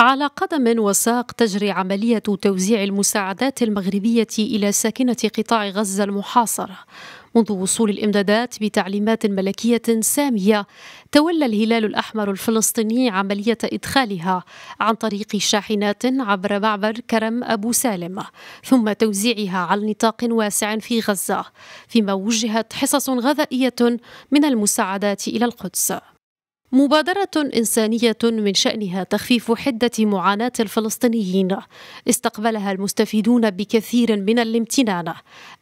على قدم وساق تجري عملية توزيع المساعدات المغربية إلى ساكنة قطاع غزة المحاصرة منذ وصول الإمدادات بتعليمات ملكية سامية تولى الهلال الأحمر الفلسطيني عملية إدخالها عن طريق شاحنات عبر معبر كرم أبو سالم ثم توزيعها على نطاق واسع في غزة فيما وجهت حصص غذائية من المساعدات إلى القدس مبادرة إنسانية من شأنها تخفيف حدة معاناة الفلسطينيين استقبلها المستفيدون بكثير من الامتنان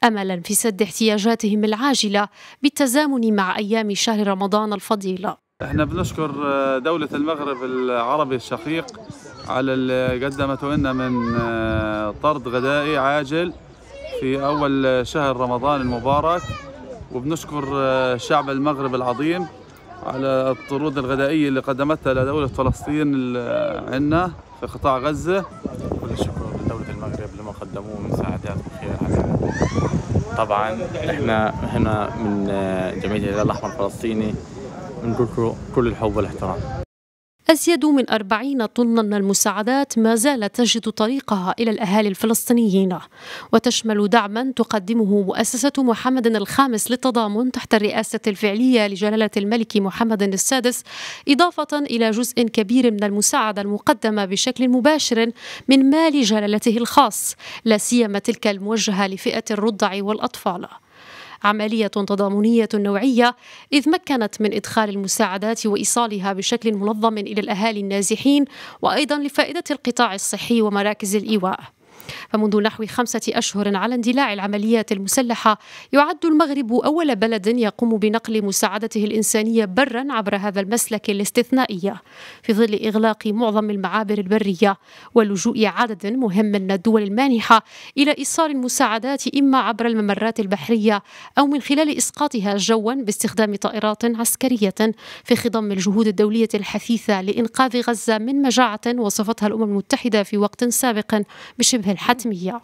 أملا في سد احتياجاتهم العاجلة بالتزامن مع أيام شهر رمضان الفضيلة احنا بنشكر آه، دولة المغرب العربي الشقيق على اللي قدمته لنا من آه، طرد غذائي عاجل في أول شهر رمضان المبارك وبنشكر آه، شعب المغرب العظيم على الطرود الغذائية اللي قدمتها لدولة فلسطين عنا في قطاع غزة كل الشكر لدولة المغرب لما قدموه من ساعدات وخيرات طبعا احنا هنا من جمعية الهلال الأحمر الفلسطيني بنقول كل الحب والاحترام أزيد من 40 طنا من المساعدات ما زالت تجد طريقها إلى الأهالي الفلسطينيين وتشمل دعما تقدمه مؤسسة محمد الخامس للتضامن تحت الرئاسة الفعلية لجلالة الملك محمد السادس إضافة إلى جزء كبير من المساعدة المقدمة بشكل مباشر من مال جلالته الخاص لا سيما تلك الموجهة لفئة الرضع والأطفال عملية تضامنية نوعية إذ مكنت من إدخال المساعدات وإيصالها بشكل منظم إلى الأهالي النازحين وأيضا لفائدة القطاع الصحي ومراكز الإيواء فمنذ نحو خمسة أشهر على اندلاع العمليات المسلحة يعد المغرب أول بلد يقوم بنقل مساعدته الإنسانية برا عبر هذا المسلك الاستثنائي في ظل إغلاق معظم المعابر البرية ولجوء عدد مهم من الدول المانحة إلى إيصال المساعدات إما عبر الممرات البحرية أو من خلال إسقاطها جوا باستخدام طائرات عسكرية في خضم الجهود الدولية الحثيثة لإنقاذ غزة من مجاعة وصفتها الأمم المتحدة في وقت سابق بشبه الحد حتميه